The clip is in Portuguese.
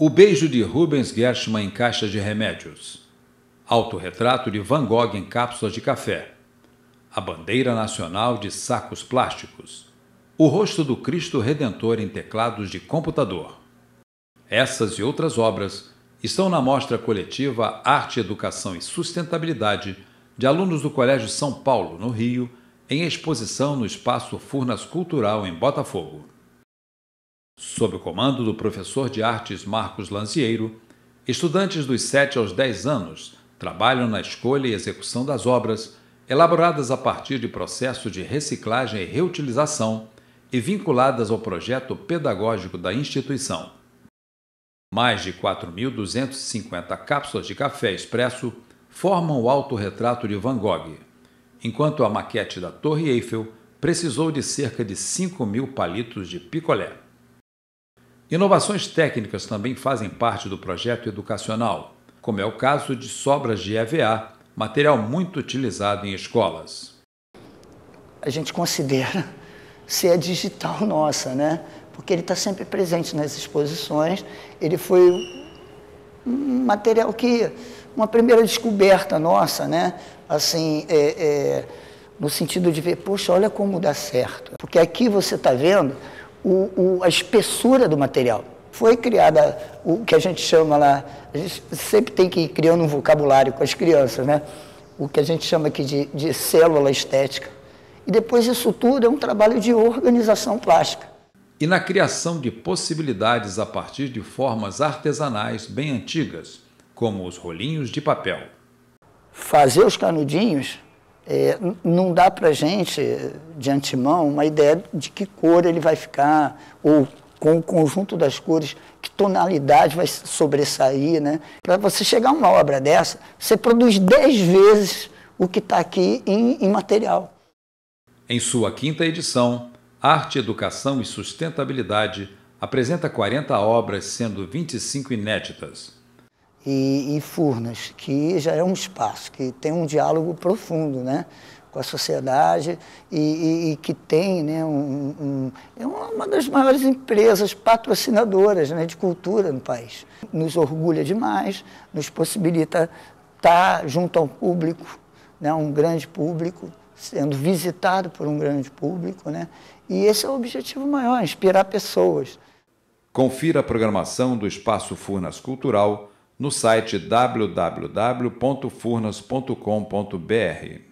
O beijo de Rubens Gershman em caixa de remédios. Autorretrato de Van Gogh em cápsulas de café. A bandeira nacional de sacos plásticos. O rosto do Cristo Redentor em teclados de computador. Essas e outras obras estão na mostra coletiva Arte, Educação e Sustentabilidade de alunos do Colégio São Paulo, no Rio, em exposição no espaço Furnas Cultural em Botafogo. Sob o comando do professor de artes Marcos Lanzieiro, estudantes dos 7 aos 10 anos trabalham na escolha e execução das obras, elaboradas a partir de processo de reciclagem e reutilização e vinculadas ao projeto pedagógico da instituição. Mais de 4.250 cápsulas de café expresso formam o autorretrato de Van Gogh, enquanto a maquete da Torre Eiffel precisou de cerca de 5 mil palitos de picolé. Inovações técnicas também fazem parte do projeto educacional, como é o caso de sobras de EVA, material muito utilizado em escolas. A gente considera ser a digital nossa, né? Porque ele está sempre presente nas exposições. Ele foi um material que uma primeira descoberta nossa, né? Assim, é, é, no sentido de ver, poxa, olha como dá certo. Porque aqui você está vendo o, o, a espessura do material. Foi criada o que a gente chama lá, a gente sempre tem que ir criando um vocabulário com as crianças, né? O que a gente chama aqui de, de célula estética. E depois isso tudo é um trabalho de organização plástica. E na criação de possibilidades a partir de formas artesanais bem antigas, como os rolinhos de papel. Fazer os canudinhos é, não dá para gente, de antemão, uma ideia de que cor ele vai ficar, ou com o conjunto das cores, que tonalidade vai sobressair. Né? Para você chegar a uma obra dessa, você produz dez vezes o que está aqui em, em material. Em sua quinta edição, Arte, Educação e Sustentabilidade apresenta 40 obras, sendo 25 inéditas e, e Furnas, que já é um espaço que tem um diálogo profundo, né? com a sociedade e, e, e que tem né, um, um, é uma das maiores empresas patrocinadoras né, de cultura no país. Nos orgulha demais, nos possibilita estar junto ao público, né, um grande público, sendo visitado por um grande público. Né, e esse é o objetivo maior, inspirar pessoas. Confira a programação do Espaço Furnas Cultural no site www.furnas.com.br.